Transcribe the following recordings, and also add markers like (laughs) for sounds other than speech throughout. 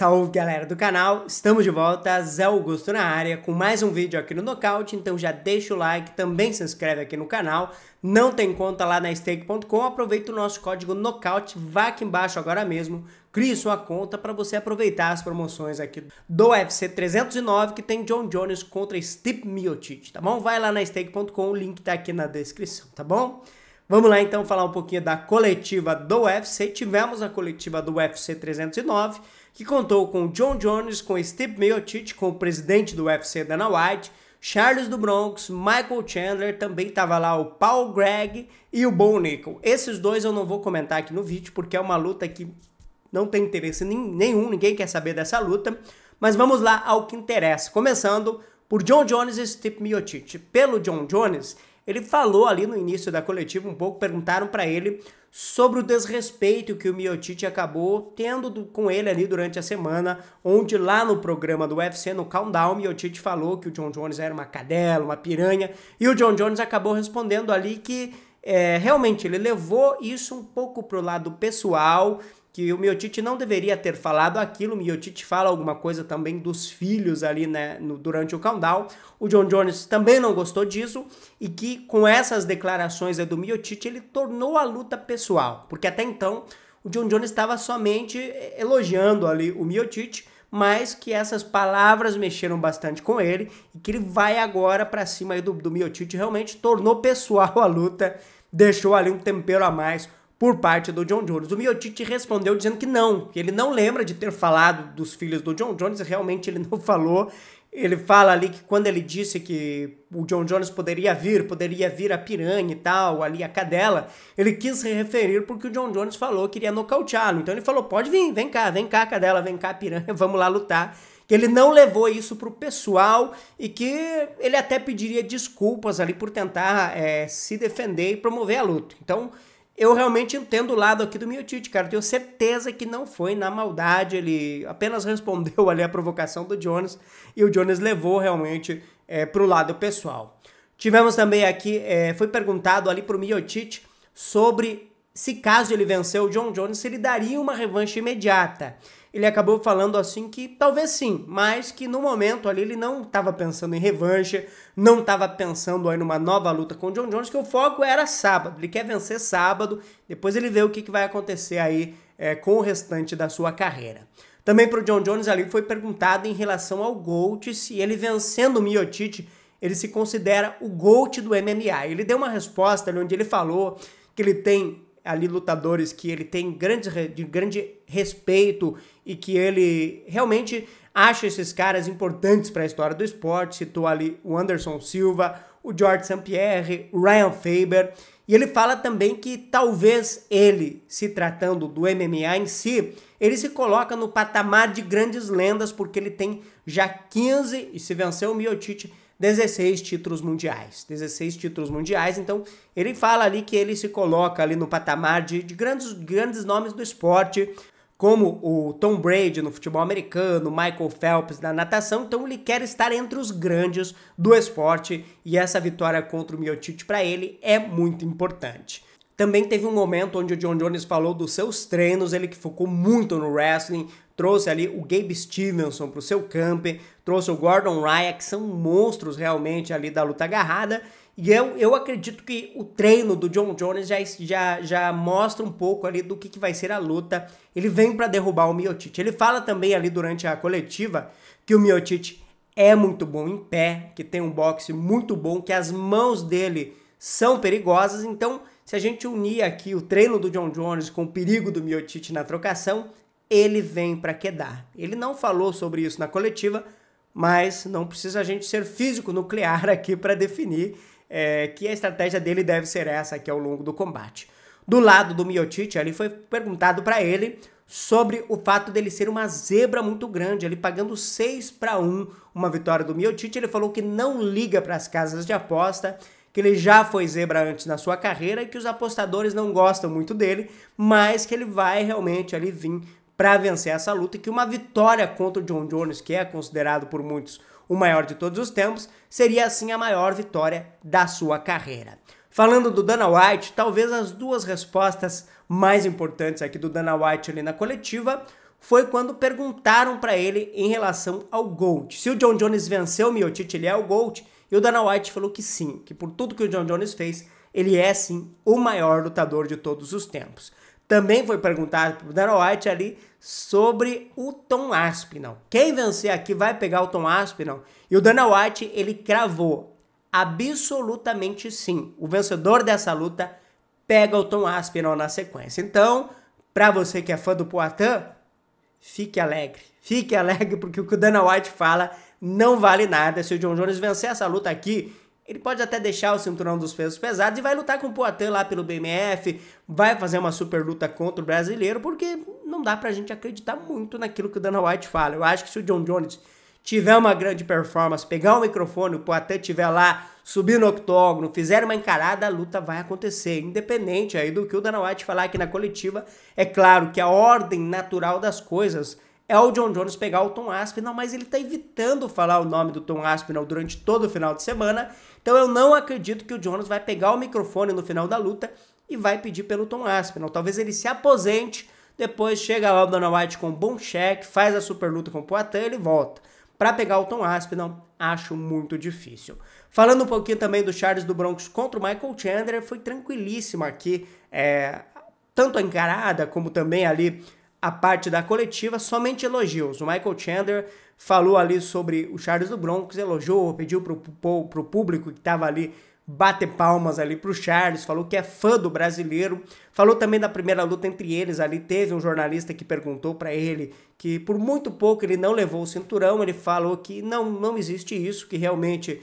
Salve galera do canal, estamos de volta, Zé Augusto na área com mais um vídeo aqui no Nocaute, então já deixa o like, também se inscreve aqui no canal, não tem conta lá na stake.com, aproveita o nosso código Nocaute, vá aqui embaixo agora mesmo, crie sua conta para você aproveitar as promoções aqui do UFC 309 que tem John Jones contra Steve Miocic, tá bom? Vai lá na stake.com, o link tá aqui na descrição, tá bom? Vamos lá então falar um pouquinho da coletiva do UFC, tivemos a coletiva do UFC 309, que contou com John Jones, com Steve Miocic, com o presidente do UFC Dana White, Charles do Bronx, Michael Chandler, também estava lá o Paul Gregg e o Bo Nickel. Esses dois eu não vou comentar aqui no vídeo porque é uma luta que não tem interesse nenhum, ninguém quer saber dessa luta. Mas vamos lá ao que interessa, começando por John Jones e Steve Miocic. Pelo John Jones, ele falou ali no início da coletiva um pouco, perguntaram para ele sobre o desrespeito que o Miotic acabou tendo com ele ali durante a semana, onde lá no programa do UFC, no Countdown, Miotic falou que o John Jones era uma cadela, uma piranha, e o John Jones acabou respondendo ali que é, realmente ele levou isso um pouco pro lado pessoal que o Miotite não deveria ter falado aquilo. O Miotite fala alguma coisa também dos filhos ali né, no, durante o countdown. O John Jones também não gostou disso e que com essas declarações do Miotite ele tornou a luta pessoal, porque até então o John Jones estava somente eh, elogiando ali o Miotite, mas que essas palavras mexeram bastante com ele e que ele vai agora para cima do, do Miotite, realmente tornou pessoal a luta, deixou ali um tempero a mais por parte do John Jones. O Miotite respondeu dizendo que não, que ele não lembra de ter falado dos filhos do John Jones, realmente ele não (laughs) falou. Ele fala ali que quando ele disse que o John Jones poderia vir, poderia vir a piranha e tal, ali a cadela, ele quis se referir porque o John Jones falou que iria nocauteá-lo. Então ele falou: pode vir, vem cá, vem cá, cadela, vem cá, piranha, (laughs) vamos lá lutar que ele não levou isso para o pessoal e que ele até pediria desculpas ali por tentar é, se defender e promover a luta. Então, eu realmente entendo o lado aqui do Miotite, cara. tenho certeza que não foi na maldade. Ele apenas respondeu (laughs) ali a provocação do Jones e o Jones levou realmente é, pro lado pessoal. Tivemos também aqui, é, foi perguntado ali pro Miotite sobre se caso ele venceu o John Jones, ele daria uma revanche imediata. Ele acabou falando assim que talvez sim, mas que no momento ali ele não estava pensando em revanche, não estava pensando aí numa nova luta com o John Jones, que o foco era sábado. Ele quer vencer sábado, depois ele vê o que, que vai acontecer aí é, com o restante da sua carreira. Também para o John Jones ali foi perguntado em relação ao Gold, se ele vencendo o Miotic, ele se considera o Gold do MMA. Ele deu uma resposta ali onde ele falou que ele tem ali lutadores que ele tem grande, de grande respeito e que ele realmente acha esses caras importantes para a história do esporte. Citou ali o Anderson Silva, o George St. Pierre, o Ryan Faber. E ele fala também que talvez ele, se tratando do MMA em si, ele se coloca no patamar de grandes lendas porque ele tem já 15 e se venceu o Miocic, 16 títulos mundiais. 16 títulos mundiais, então ele fala ali que ele se coloca ali no patamar de, de grandes, grandes nomes do esporte, como o Tom Brady no futebol americano, Michael Phelps na natação, então ele quer estar entre os grandes do esporte e essa vitória contra o miotite para ele é muito importante. Também teve um momento onde o John Jones falou dos seus treinos, ele que focou muito no wrestling, trouxe ali o Gabe Stevenson para o seu camp, trouxe o Gordon Ryan, que são monstros realmente ali da luta agarrada. E eu, eu acredito que o treino do John Jones já, já, já mostra um pouco ali do que, que vai ser a luta. Ele vem para derrubar o Miotic. Ele fala também ali durante a coletiva que o Miotic é muito bom em pé, que tem um boxe muito bom, que as mãos dele são perigosas. Então, se a gente unir aqui o treino do John Jones com o perigo do Miotic na trocação, ele vem para quedar. Ele não falou sobre isso na coletiva, mas não precisa a gente ser físico nuclear (laughs) aqui para definir é, que a estratégia dele deve ser essa aqui ao longo do combate. Do lado do Miotic, ali foi perguntado para ele sobre o fato dele ser uma zebra muito grande, ele pagando 6 para 1 uma vitória do Miotic, ele falou que não liga para as casas de aposta, que ele já foi zebra antes na sua carreira e que os apostadores não gostam muito dele, mas que ele vai realmente ali vir para vencer essa luta e que uma vitória contra o John Jones, que é considerado por muitos o maior de todos os tempos, seria assim a maior vitória da sua carreira. Falando do Dana White, talvez as duas respostas mais importantes aqui do Dana White ali na coletiva foi quando perguntaram para ele em relação ao Gold. Se o John Jones venceu o Miocic, ele é o Gold, e o Dana White falou que sim, que por tudo que o John Jones fez, ele é sim o maior lutador de todos os tempos. Também foi perguntado para Dana White ali sobre o Tom Aspinall. Quem vencer aqui vai pegar o Tom Aspinall? E o Dana White, ele cravou absolutamente sim. O vencedor dessa luta pega o Tom Aspinall na sequência. Então, para você que é fã do Poitin, fique alegre. Fique alegre porque o que o Dana White fala não vale nada. Se o John Jones vencer essa luta aqui ele pode até deixar o cinturão dos pesos pesados e vai lutar com o Poitin lá pelo BMF, vai fazer uma super luta contra o brasileiro, porque não dá pra gente acreditar muito naquilo que o Dana White fala. Eu acho que se o John Jones tiver uma grande performance, pegar o microfone, o Poitin tiver lá, subir no octógono, fizer uma encarada, a luta vai acontecer, independente aí do que o Dana White falar aqui na coletiva. É claro que a ordem natural das coisas é o John Jones pegar o Tom Aspinall, mas ele está evitando falar o nome do Tom Aspinall durante todo o final de semana. Então eu não acredito que o Jones vai pegar o microfone no final da luta e vai pedir pelo Tom Aspinall. Talvez ele se aposente, depois chega lá o Dana White com um bom cheque, faz a super luta com o Poitin e ele volta. Para pegar o Tom Aspinall, acho muito difícil. Falando um pouquinho também do Charles do Bronx contra o Michael Chandler, foi tranquilíssimo aqui, é, tanto a encarada como também ali a parte da coletiva, somente elogios. O Michael Chandler falou ali sobre o Charles do Broncos, elogiou, pediu para o público que estava ali bater palmas ali para o Charles, falou que é fã do brasileiro, falou também da primeira luta entre eles ali, teve um jornalista que perguntou para ele que por muito pouco ele não levou o cinturão, ele falou que não, não existe isso, que realmente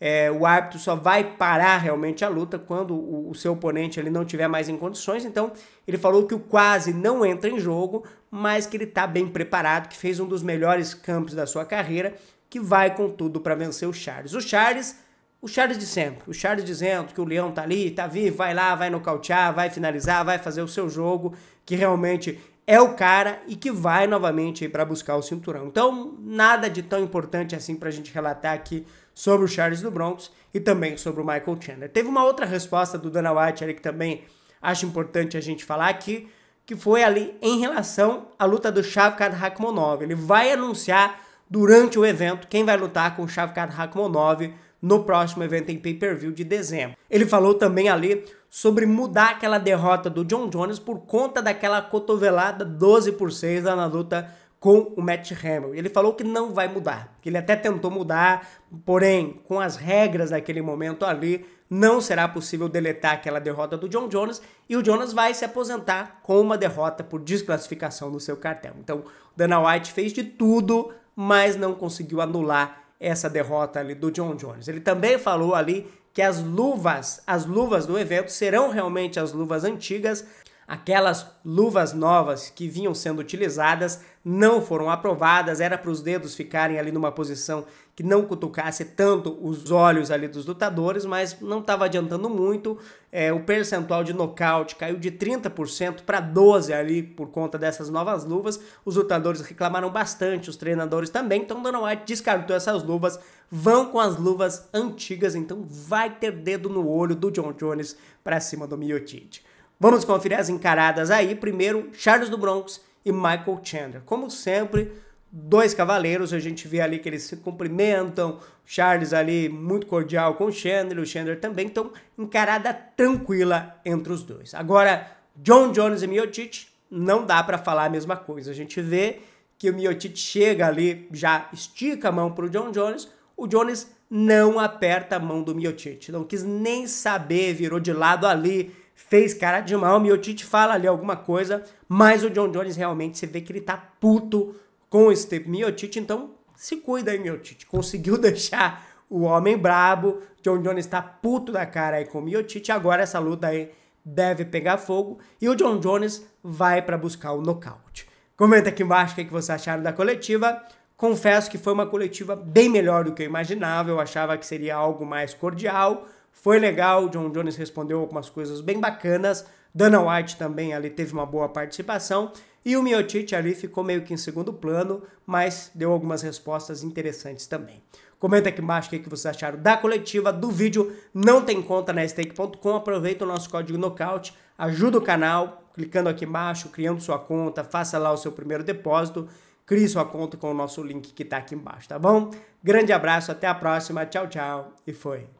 é, o árbitro só vai parar realmente a luta quando o, o seu oponente ele não tiver mais em condições. Então, ele falou que o quase não entra em jogo, mas que ele está bem preparado, que fez um dos melhores campos da sua carreira, que vai com tudo para vencer o Charles. O Charles, o Charles de sempre. O Charles dizendo que o Leão tá ali, tá vivo, vai lá, vai nocautear, vai finalizar, vai fazer o seu jogo, que realmente é o cara e que vai novamente para buscar o cinturão. Então, nada de tão importante assim para a gente relatar aqui sobre o Charles do Bronx e também sobre o Michael Chandler. Teve uma outra resposta do Dana White ali que também acho importante a gente falar aqui, que foi ali em relação à luta do Shavkat Rakhmonov. Ele vai anunciar durante o evento quem vai lutar com o Shavkat Rakhmonov no próximo evento em pay-per-view de dezembro. Ele falou também ali sobre mudar aquela derrota do John Jones por conta daquela cotovelada 12 por 6 na luta com o Matt Hamill. Ele falou que não vai mudar, que ele até tentou mudar, porém, com as regras daquele momento ali, não será possível deletar aquela derrota do John Jones e o Jonas vai se aposentar com uma derrota por desclassificação no seu cartel. Então, Dana White fez de tudo, mas não conseguiu anular essa derrota ali do John Jones. Ele também falou ali que as luvas, as luvas do evento serão realmente as luvas antigas Aquelas luvas novas que vinham sendo utilizadas não foram aprovadas, era para os dedos ficarem ali numa posição que não cutucasse tanto os olhos ali dos lutadores, mas não estava adiantando muito. É, o percentual de nocaute caiu de 30% para 12% ali por conta dessas novas luvas. Os lutadores reclamaram bastante, os treinadores também. Então, Dona White descartou essas luvas, vão com as luvas antigas. Então, vai ter dedo no olho do John Jones para cima do Miocic. Vamos conferir as encaradas aí. Primeiro, Charles do Bronx e Michael Chandler. Como sempre, dois cavaleiros, a gente vê ali que eles se cumprimentam, Charles ali muito cordial com o Chandler, o Chandler também, então encarada tranquila entre os dois. Agora, John Jones e Miocic, não dá para falar a mesma coisa. A gente vê que o Miocic chega ali, já estica a mão pro John Jones, o Jones não aperta a mão do Miocic, não quis nem saber, virou de lado ali, fez cara de mal, Miotite fala ali alguma coisa, mas o John Jones realmente, você vê que ele tá puto com o Steve Miotite, então se cuida aí, Miotite, conseguiu (laughs) deixar o homem brabo, John Jones tá puto da cara aí com o Miotite, agora essa luta aí deve pegar fogo e o John Jones vai para buscar o nocaute. Comenta aqui embaixo o que, você que vocês acharam da coletiva, confesso que foi uma coletiva bem melhor do que eu imaginava, eu achava que seria algo mais cordial, foi legal, John Jones respondeu algumas coisas bem bacanas. Dana White também ali teve uma boa participação. E o Miotic ali ficou meio que em segundo plano, mas deu algumas respostas interessantes também. Comenta aqui embaixo o que vocês acharam da coletiva, do vídeo. Não tem conta na stake.com. Aproveita o nosso código knockout, ajuda o canal, clicando aqui embaixo, criando sua conta, faça lá o seu primeiro depósito, crie sua conta com o nosso link que está aqui embaixo, tá bom? Grande abraço, até a próxima, tchau, tchau e foi!